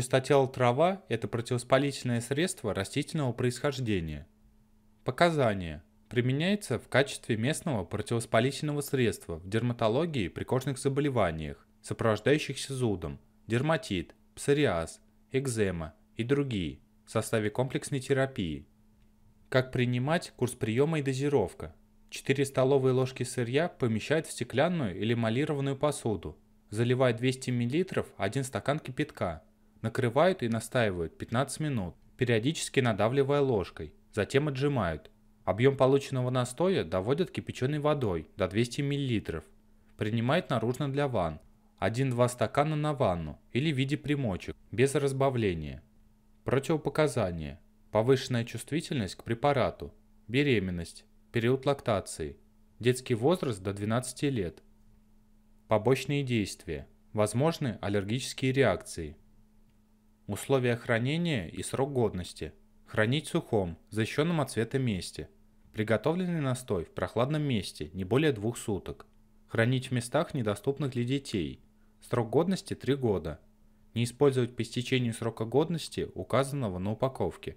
Чистотел трава – это противоспалительное средство растительного происхождения. Показания. Применяется в качестве местного противоспалительного средства в дерматологии при кожных заболеваниях, сопровождающихся зудом, дерматит, псориаз, экзема и другие в составе комплексной терапии. Как принимать курс приема и дозировка? 4 столовые ложки сырья помещают в стеклянную или эмалированную посуду. Заливая 200 мл один стакан кипятка – Накрывают и настаивают 15 минут, периодически надавливая ложкой, затем отжимают. Объем полученного настоя доводят кипяченой водой до 200 мл. Принимают наружно для ванн. 1-2 стакана на ванну или в виде примочек, без разбавления. Противопоказания. Повышенная чувствительность к препарату. Беременность. Период лактации. Детский возраст до 12 лет. Побочные действия. Возможны аллергические реакции. Условия хранения и срок годности. Хранить в сухом, защищенном от света месте. Приготовленный настой в прохладном месте не более двух суток. Хранить в местах, недоступных для детей. Срок годности 3 года. Не использовать по истечении срока годности, указанного на упаковке.